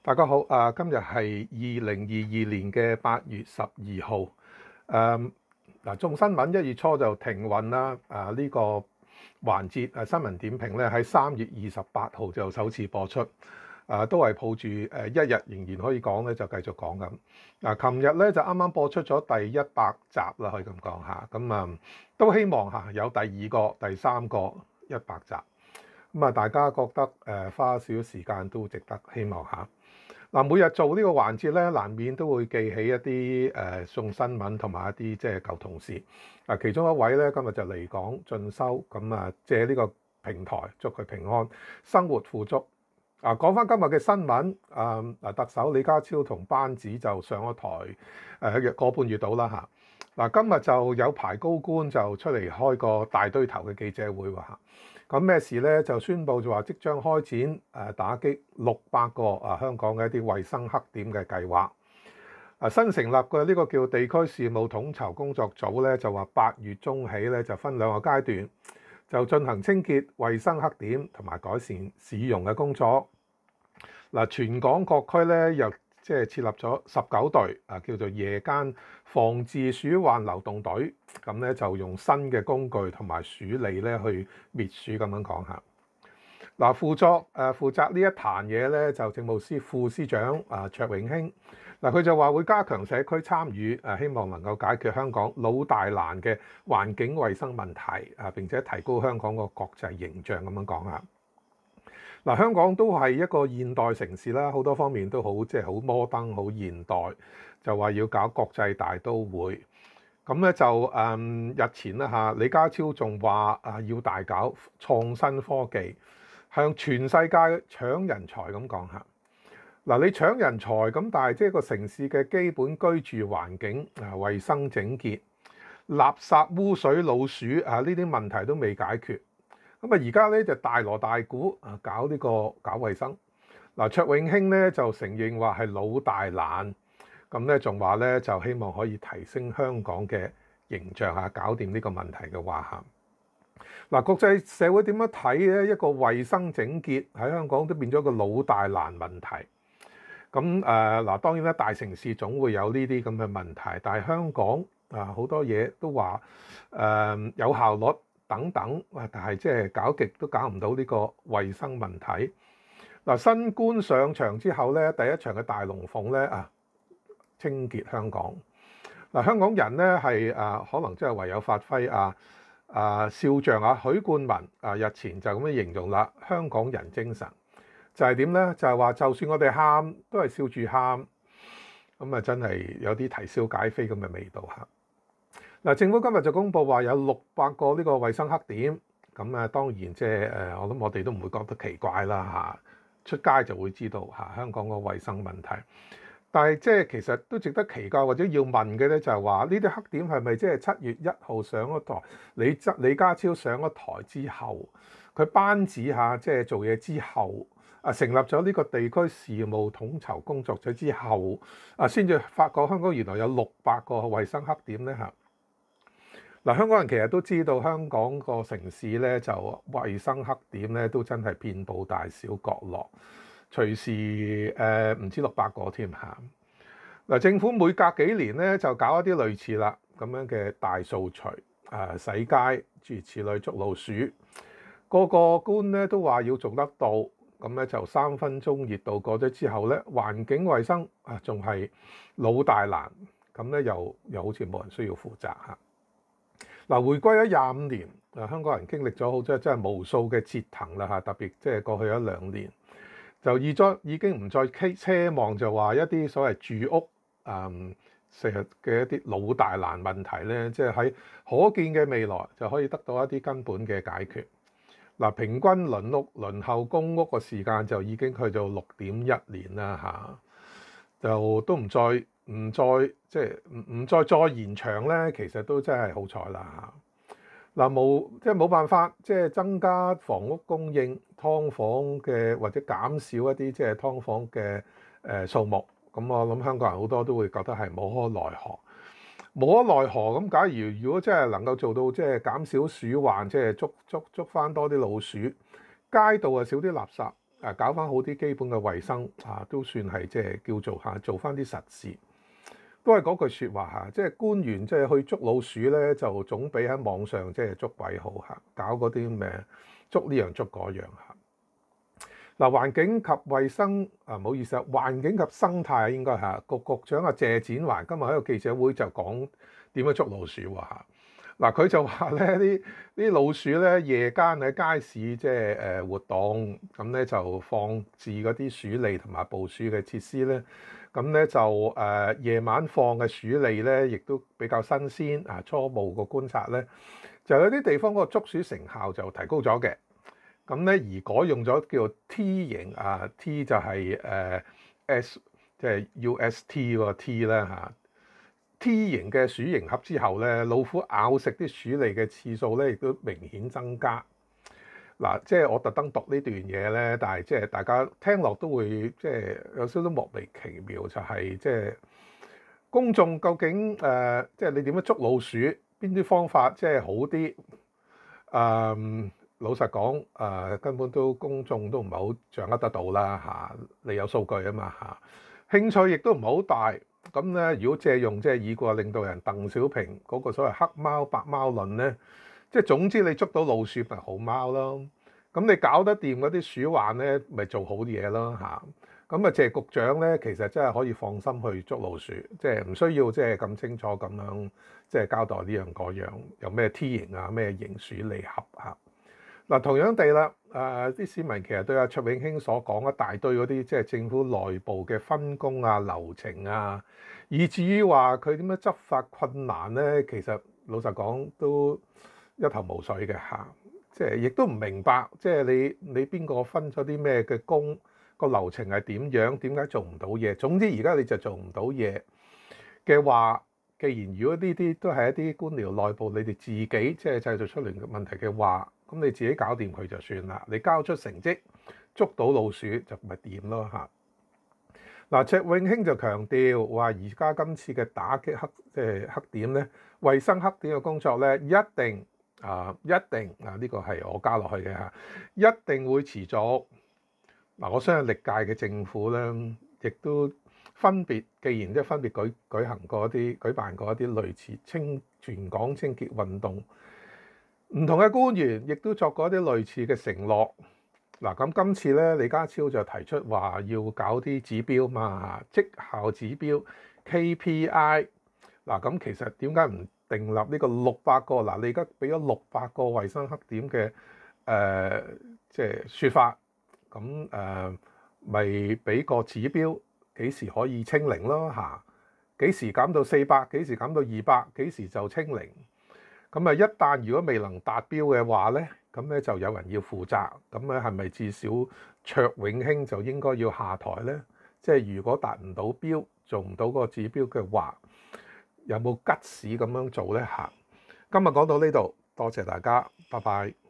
大家好，啊，今日係二零二二年嘅八月十二號，誒嗱，眾新聞一月初就停運啦。啊，呢個環節誒新聞點評咧，喺三月二十八號就首次播出，啊，都係抱住诶一日仍然可以講咧，就繼續講咁。嗱，琴日咧就啱啱播出咗第一百集啦，可以咁講吓，咁啊都希望吓有第二個、第三個一百集，咁啊大家覺得誒花少時間都值得，希望下。嗱，每日做呢個環節咧，難免都會記起一啲誒送新聞同埋一啲即係舊同事。啊，其中一位咧今日就嚟港進修，咁啊借呢個平台祝佢平安、生活富足。啊，講翻今日嘅新聞，啊特首李家超同班子就上咗台誒約個半月到啦嚇。嗱，今日就有排高官就出嚟開個大堆頭嘅記者會喎咁咩事咧？就宣布就話即將開展誒打擊六百個啊香港嘅一啲衞生黑點嘅計劃。啊新成立嘅呢個叫地區事務統籌工作組咧，就話八月中起咧就分兩個階段就進行清潔衞生黑點同埋改善市容嘅工作。嗱，全港各區咧又。即係設立咗十九隊啊，叫做夜間防治鼠患流動隊，咁咧就用新嘅工具同埋鼠理咧去滅鼠咁樣講下。嗱，副作誒負責呢一壇嘢咧，就政務司副司長啊卓永興。嗱，佢就話會加強社區參與，誒，希望能夠解決香港老大難嘅環境衛生問題啊，並且提高香港個國際形象咁樣講下。嗱，香港都係一個現代城市啦，好多方面都好，即係好摩登、好現代。就話要搞國際大都會，咁咧就誒日前啦嚇，李家超仲話啊要大搞創新科技，向全世界搶人才咁講嚇。嗱，你搶人才咁，但係即係個城市嘅基本居住環境啊，衞生整潔、垃圾污水、老鼠啊呢啲問題都未解決。咁啊，而家咧就大锣大鼓啊，搞呢個搞卫生。嗱，卓永興咧就承認話係老大難，咁咧仲話咧就希望可以提升香港嘅形象啊，搞掂呢個問題嘅話。嗱，國際社會點樣睇咧？一個卫生整潔喺香港都變咗個老大難問題。咁誒嗱，當然咧，大城市總會有呢啲咁嘅問題，但係香港啊，好多嘢都話誒有效率。等等，啊，但係即係搞極都搞唔到呢個衞生問題。嗱，新官上場之後咧，第一場嘅大龍鳳咧啊，清潔香港。嗱，香港人咧係啊，可能真係唯有發揮啊啊少將啊許冠文啊，日前就咁樣形容啦。香港人精神就係點咧？就係話，就算我哋喊，都係笑住喊。咁啊，真係有啲啼笑解非咁嘅味道嚇。嗱，政府今日就公布話有六百個呢個衛生黑點，咁啊當然即係誒，我諗我哋都唔會覺得奇怪啦嚇。出街就會知道嚇香港個衛生問題，但係即係其實都值得奇怪或者要問嘅咧，就係話呢啲黑點係咪即係七月一號上咗台李則李家超上咗台之後，佢班子下即係做嘢之後，啊成立咗呢個地區事務統籌工作咗之後，啊先至發覺香港原來有六百個衛生黑點咧嚇。嗱，香港人其實都知道香港個城市咧就衞生黑點咧都真係遍佈大小角落，隨時誒唔知六百個添嚇。嗱，政府每隔幾年咧就搞一啲類似啦咁樣嘅大掃除啊，洗街、如此類、捉老鼠，個個官咧都話要做得到，咁咧就三分鐘熱度過咗之後咧，环境卫生啊仲係老大難，咁咧又又好似冇人需要負責嚇。嗱，回歸咗廿五年，啊，香港人經歷咗好真係無數嘅折騰啦嚇，特別即係過去一兩年就已再已經唔再奢望就話一啲所謂住屋啊成日嘅一啲老大難問題咧，即係喺可見嘅未來就可以得到一啲根本嘅解決。嗱，平均輪屋輪候公屋嘅時間就已經去到六點一年啦嚇，就都唔再。唔再即係唔唔再再延長咧，其實都真係好彩啦嗱冇即係冇辦法，即係增加房屋供應，㓥房嘅或者減少一啲即係㓥房嘅誒數目。咁我諗香港人好多都會覺得係無可奈何，無可奈何。咁假如如果真係能夠做到即係減少鼠患，即係捉捉捉翻多啲老鼠，街道啊少啲垃圾，誒搞翻好啲基本嘅衞生啊，都算係即係叫做嚇做翻啲實事。都係嗰句説話嚇，即係官員即係去捉老鼠咧，就總比喺網上即係捉鬼好嚇。搞嗰啲咩捉呢樣捉嗰樣嚇。嗱，環境及衞生啊，唔好意思啊，環境及生態應該嚇局局長啊謝展華今日喺個記者會就講點樣捉老鼠喎嚇。嗱佢就話咧 啲啲老鼠咧夜間喺街市即係誒活動，咁咧就放置嗰啲鼠籠同埋捕鼠嘅設施咧。咁咧就誒夜晚放嘅鼠脷咧，亦都比較新鮮啊。初步個觀察咧，就有啲地方个個捉鼠成效就提高咗嘅。咁咧，如果用咗叫做 T 型啊，T 就係誒 S 即係 U S T 個 T 啦嚇。T 型嘅鼠型盒之後咧，老虎咬食啲鼠脷嘅次數咧，亦都明顯增加。嗱，即係我特登讀呢段嘢咧，但係即係大家聽落都會即係有少少莫名其妙，就係即係公眾究竟誒，即係你點樣捉老鼠，邊啲方法即係好啲？誒，老實講誒，根本都公眾都唔係好掌握得到啦嚇。你有數據啊嘛嚇，興趣亦都唔係好大。咁咧，如果借用即係以過領導人鄧小平嗰個所謂黑貓白貓論咧。即係總之，你捉到老鼠咪好貓咯。咁你搞得掂嗰啲鼠患咧，咪做好啲嘢咯嚇。咁啊，謝局長咧，其實真係可以放心去捉老鼠，即係唔需要即係咁清楚咁樣即係交代呢樣嗰樣有咩 T 型啊，咩型鼠離合啊。嗱，同樣地啦，誒啲市民其實對阿卓永興所講一大堆嗰啲，即係政府內部嘅分工啊、流程啊，以至於話佢點樣執法困難咧，其實老實講都。一頭無水嘅嚇，即係亦都唔明白，即係你你邊個分咗啲咩嘅工，個流程係點樣？點解做唔到嘢？總之而家你就做唔到嘢嘅話，既然如果呢啲都係一啲官僚內部你哋自己即係製造出嚟嘅問題嘅話，咁你自己搞掂佢就算啦。你交出成績，捉到老鼠就咪掂咯嚇。嗱，卓永興就強調話：而家今次嘅打擊黑誒黑點咧，維生黑點嘅工作咧，一定。啊，一定啊，呢個係我加落去嘅嚇，一定會持續。嗱，我相信歷屆嘅政府咧，亦都分別既然即係分別舉舉行過一啲舉辦過一啲類似清全港清潔運動，唔同嘅官員亦都作過一啲類似嘅承諾。嗱，咁今次咧，李家超就提出話要搞啲指標嘛，績效指標 KPI。嗱，咁其實點解唔？定立呢個六百個嗱，你而家俾咗六百個衞生黑點嘅誒，即係説法，咁誒咪俾個指標，幾時可以清零咯嚇？幾時減到四百？幾時減到二百？幾時就清零？咁啊，一旦如果未能達標嘅話咧，咁咧就有人要負責。咁咧係咪至少卓永興就應該要下台咧？即係如果達唔到標，做唔到個指標嘅話？有冇吉屎咁樣做呢？嚇？今日講到呢度，多謝大家，拜拜。